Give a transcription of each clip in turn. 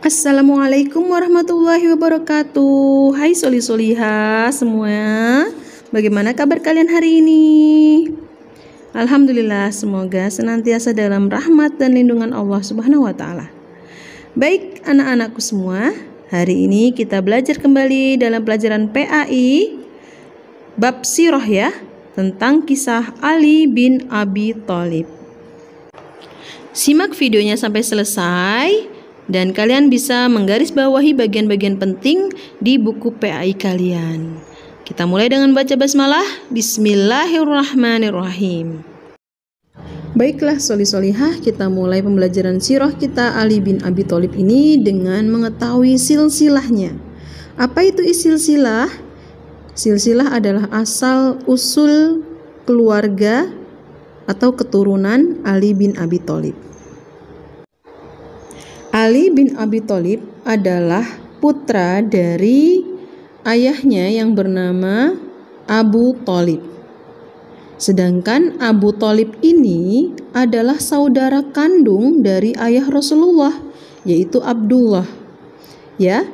Assalamualaikum warahmatullahi wabarakatuh Hai soli soliha semua Bagaimana kabar kalian hari ini? Alhamdulillah semoga senantiasa dalam rahmat dan lindungan Allah subhanahu wa ta'ala Baik anak-anakku semua Hari ini kita belajar kembali dalam pelajaran PAI Bab Siroh ya tentang kisah Ali bin Abi Thalib. Simak videonya sampai selesai dan kalian bisa menggarisbawahi bagian-bagian penting di buku PAI kalian. Kita mulai dengan baca basmalah. Bismillahirrahmanirrahim. Baiklah soli solihah kita mulai pembelajaran sirah kita Ali bin Abi Thalib ini dengan mengetahui silsilahnya. Apa itu isilsilah? Silsilah adalah asal usul keluarga atau keturunan Ali bin Abi Thalib. Ali bin Abi Thalib adalah putra dari ayahnya yang bernama Abu Thalib. Sedangkan Abu Thalib ini adalah saudara kandung dari ayah Rasulullah yaitu Abdullah. Ya,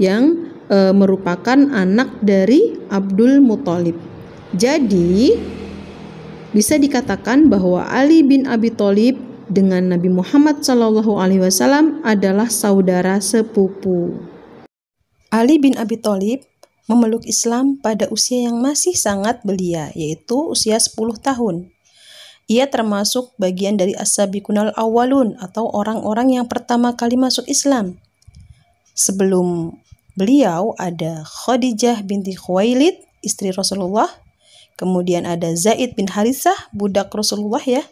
yang e, merupakan anak dari Abdul Muthalib. Jadi bisa dikatakan bahwa Ali bin Abi Thalib dengan Nabi Muhammad Shallallahu Alaihi Wasallam adalah saudara sepupu. Ali bin Abi Thalib memeluk Islam pada usia yang masih sangat belia, yaitu usia 10 tahun. Ia termasuk bagian dari As-Sabiqunal Awalun atau orang-orang yang pertama kali masuk Islam. Sebelum Beliau ada Khadijah binti Khuwailid, istri Rasulullah. Kemudian ada Zaid bin Harisah, budak Rasulullah ya.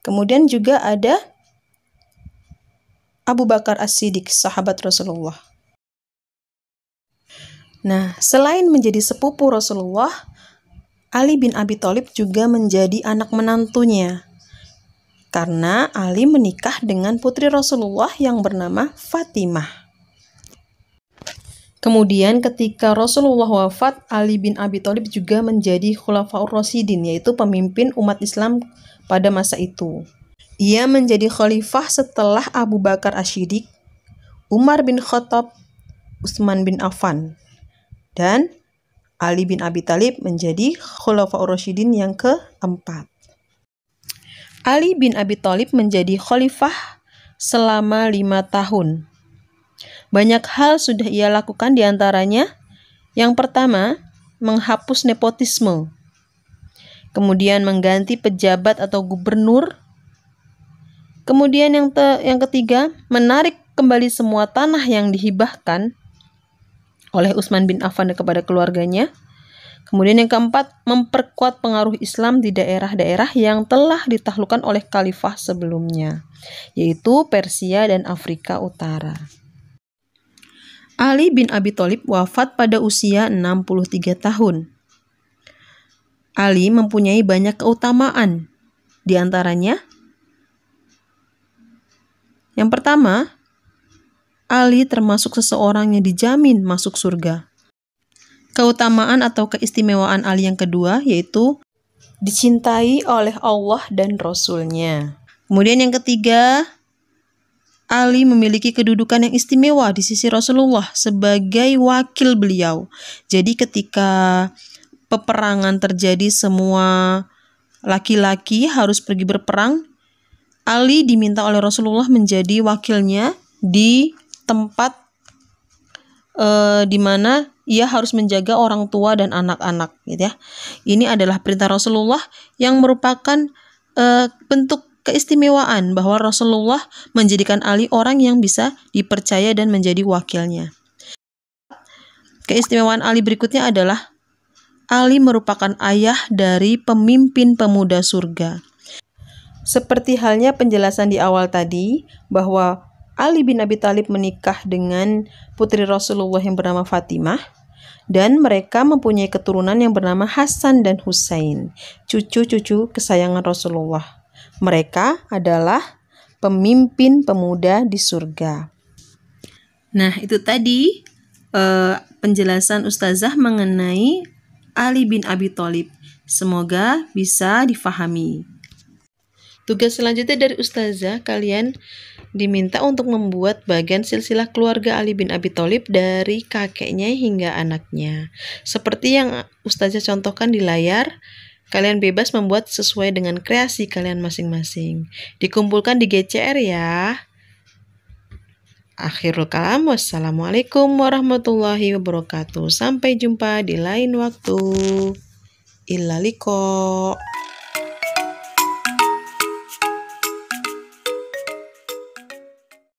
Kemudian juga ada Abu Bakar As-Siddiq, sahabat Rasulullah. Nah, selain menjadi sepupu Rasulullah, Ali bin Abi Thalib juga menjadi anak menantunya. Karena Ali menikah dengan putri Rasulullah yang bernama Fatimah. Kemudian ketika Rasulullah wafat, Ali bin Abi Thalib juga menjadi Khulafaur Rasidin, yaitu pemimpin umat Islam pada masa itu. Ia menjadi khalifah setelah Abu Bakar Ashidik, Umar bin Khattab, Utsman bin Affan, dan Ali bin Abi Thalib menjadi Khulafaur Rasidin yang keempat. Ali bin Abi Thalib menjadi khalifah selama lima tahun banyak hal sudah ia lakukan diantaranya, yang pertama, menghapus nepotisme, kemudian mengganti pejabat atau gubernur, kemudian yang, te yang ketiga, menarik kembali semua tanah yang dihibahkan oleh Utsman bin Affan kepada keluarganya, Kemudian yang keempat, memperkuat pengaruh Islam di daerah-daerah yang telah ditaklukkan oleh khalifah sebelumnya, yaitu Persia dan Afrika Utara. Ali bin Abi Thalib wafat pada usia 63 tahun. Ali mempunyai banyak keutamaan, di antaranya yang pertama, Ali termasuk seseorang yang dijamin masuk surga. Keutamaan atau keistimewaan Ali yang kedua yaitu dicintai oleh Allah dan Rasulnya. Kemudian yang ketiga, Ali memiliki kedudukan yang istimewa di sisi Rasulullah sebagai wakil beliau. Jadi ketika peperangan terjadi semua laki-laki harus pergi berperang. Ali diminta oleh Rasulullah menjadi wakilnya di tempat eh, di mana ia harus menjaga orang tua dan anak-anak gitu ya. Ini adalah perintah Rasulullah yang merupakan eh, bentuk keistimewaan bahwa Rasulullah menjadikan Ali orang yang bisa dipercaya dan menjadi wakilnya. Keistimewaan Ali berikutnya adalah Ali merupakan ayah dari pemimpin pemuda surga. Seperti halnya penjelasan di awal tadi bahwa Ali bin Abi Thalib menikah dengan putri Rasulullah yang bernama Fatimah dan mereka mempunyai keturunan yang bernama Hasan dan Husain, cucu-cucu kesayangan Rasulullah. Mereka adalah pemimpin pemuda di surga. Nah, itu tadi eh, penjelasan Ustazah mengenai Ali bin Abi Thalib. Semoga bisa difahami. Tugas selanjutnya dari Ustazah, kalian diminta untuk membuat bagian silsilah keluarga Ali bin Abi Thalib dari kakeknya hingga anaknya. Seperti yang Ustazah contohkan di layar, Kalian bebas membuat sesuai dengan kreasi kalian masing-masing. Dikumpulkan di GCR ya. Akhirul kalam, wassalamualaikum warahmatullahi wabarakatuh. Sampai jumpa di lain waktu. Ilaliko.